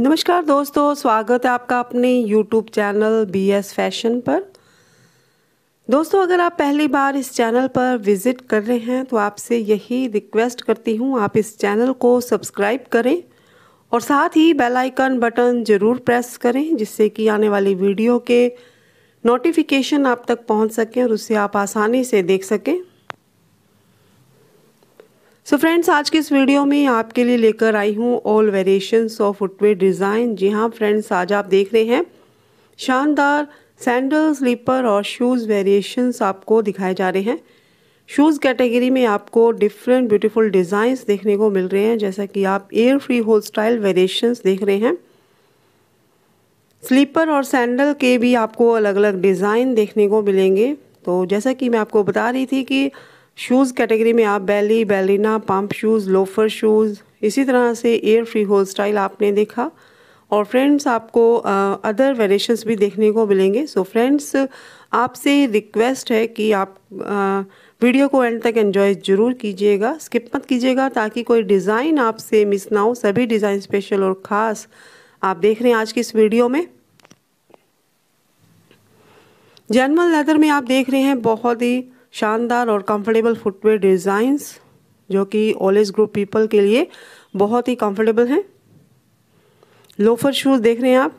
नमस्कार दोस्तों स्वागत है आपका अपने YouTube channel B S fashion पर दोस्तों अगर आप पहली बार इस चैनल पर विज़िट कर रहे हैं तो आपसे यही रिक्वेस्ट करती हूँ आप इस चैनल को सब्सक्राइब करें और साथ ही बेल आइकन बटन ज़रूर प्रेस करें जिससे कि आने वाली वीडियो के नोटिफिकेशन आप तक पहुँच सकें और उसे आप आसानी से देख सकें सो so फ्रेंड्स आज के इस वीडियो में आपके लिए लेकर आई हूँ all variations of footwear design जी हाँ फ्रेंड्स आज आप देख रहे हैं शानदार सैंडल स्लीपर और शूज़ वेरिएशंस आपको दिखाए जा रहे हैं शूज़ कैटेगरी में आपको डिफरेंट ब्यूटीफुल डिज़ाइंस देखने को मिल रहे हैं जैसा कि आप air free hole style variations देख रहे हैं स्लीपर और सैंडल के भी आपको अलग अलग डिज़ाइन देखने को मिलेंगे तो जैसा कि मैं आपको बता रही थी कि शूज़ कैटेगरी में आप belly ballerina pump shoes loafer shoes इसी तरह से एयर फ्री होल स्टाइल आपने देखा और फ्रेंड्स आपको अदर वेरिएशंस भी देखने को मिलेंगे सो फ्रेंड्स आपसे रिक्वेस्ट है कि आप वीडियो को एंड तक एन्जॉय ज़रूर कीजिएगा स्किप मत कीजिएगा ताकि कोई डिज़ाइन आपसे मिस ना हो सभी डिज़ाइन स्पेशल और ख़ास आप देख रहे हैं आज की इस वीडियो में जनरल लेदर में आप देख रहे हैं बहुत ही शानदार और कंफर्टेबल फुटवेयर डिज़ाइंस जो कि एज ग्रुप पीपल के लिए बहुत ही कंफर्टेबल हैं लोफर शूज़ देख रहे हैं आप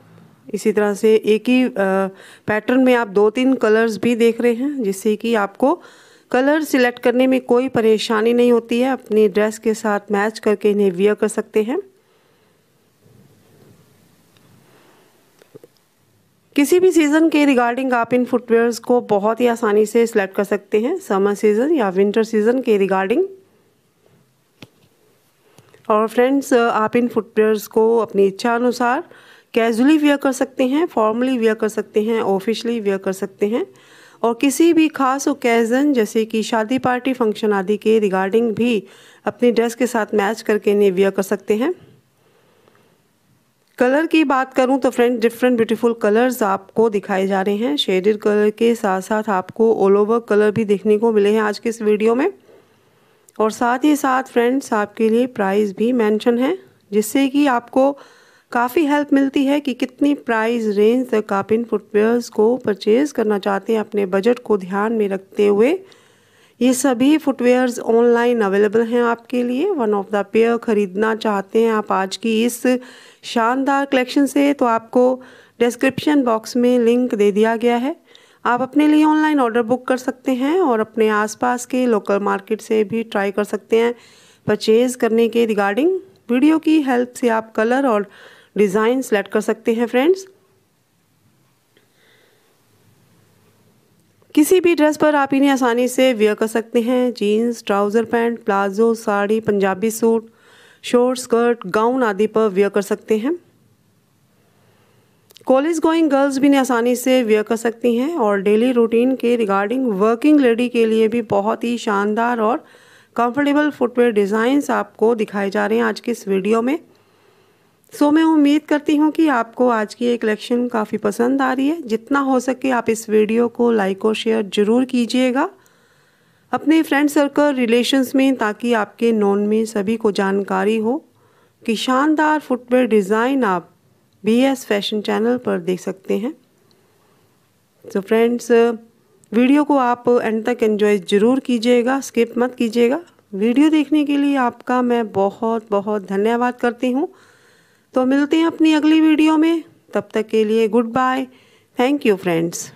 इसी तरह से एक ही पैटर्न में आप दो तीन कलर्स भी देख रहे हैं जिससे कि आपको कलर सिलेक्ट करने में कोई परेशानी नहीं होती है अपनी ड्रेस के साथ मैच करके इन्हें वियर कर सकते हैं किसी भी सीज़न के रिगार्डिंग आप इन फुटवेयर्स को बहुत ही आसानी से सिलेक्ट कर सकते हैं समर सीज़न या विंटर सीज़न के रिगार्डिंग और फ्रेंड्स आप इन फुटवेयर्स को अपनी इच्छा अनुसार कैजुअली वेयर कर सकते हैं फॉर्मली वेयर कर सकते हैं ऑफिशली वेयर कर सकते हैं और किसी भी खास ओकेज़न जैसे कि शादी पार्टी फंक्शन आदि के रिगार्डिंग भी अपनी ड्रेस के साथ मैच करके इन्हें वेयर कर सकते हैं कलर की बात करूं तो फ्रेंड डिफरेंट ब्यूटीफुल कलर्स आपको दिखाए जा रहे हैं शेडेड कलर के साथ साथ आपको ऑल ओवर कलर भी देखने को मिले हैं आज के इस वीडियो में और साथ ही साथ फ्रेंड्स आपके लिए प्राइस भी मेंशन है जिससे कि आपको काफ़ी हेल्प मिलती है कि कितनी प्राइस रेंज तक आप इन फुटवेयर्स को परचेज़ करना चाहते हैं अपने बजट को ध्यान में रखते हुए ये सभी फुटवेयर्स ऑनलाइन अवेलेबल हैं आपके लिए वन ऑफ द पेयर ख़रीदना चाहते हैं आप आज की इस शानदार कलेक्शन से तो आपको डिस्क्रिप्शन बॉक्स में लिंक दे दिया गया है आप अपने लिए ऑनलाइन ऑर्डर बुक कर सकते हैं और अपने आसपास के लोकल मार्केट से भी ट्राई कर सकते हैं परचेज़ करने के रिगार्डिंग वीडियो की हेल्प से आप कलर और डिज़ाइन सेलेक्ट कर सकते हैं फ्रेंड्स किसी भी ड्रेस पर आप इन्हें आसानी से वेयर कर सकते हैं jeans trouser pant palazzo sari Punjabi suit short skirt gown आदि पर वेयर कर सकते हैं कॉलेज गोइंग गर्ल्स भी इन्हें आसानी से वेयर कर सकती हैं और डेली रूटीन के रिगार्डिंग वर्किंग लेडी के लिए भी बहुत ही शानदार और कंफर्टेबल फुटवेयर डिज़ाइंस आपको दिखाए जा रहे हैं आज के इस वीडियो में सो so, मैं उम्मीद करती हूँ कि आपको आज की ये कलेक्शन काफ़ी पसंद आ रही है जितना हो सके आप इस वीडियो को लाइक और शेयर ज़रूर कीजिएगा अपने फ्रेंड सर्कल रिलेशंस में ताकि आपके नॉन में सभी को जानकारी हो कि शानदार फुटवेयर डिज़ाइन आप बी एस फैशन चैनल पर देख सकते हैं तो so, फ्रेंड्स वीडियो को आप एंड तक एंजॉय ज़रूर कीजिएगा स्किप मत कीजिएगा वीडियो देखने के लिए आपका मैं बहुत बहुत धन्यवाद करती हूँ तो मिलते हैं अपनी अगली वीडियो में तब तक के लिए goodbye thank you friends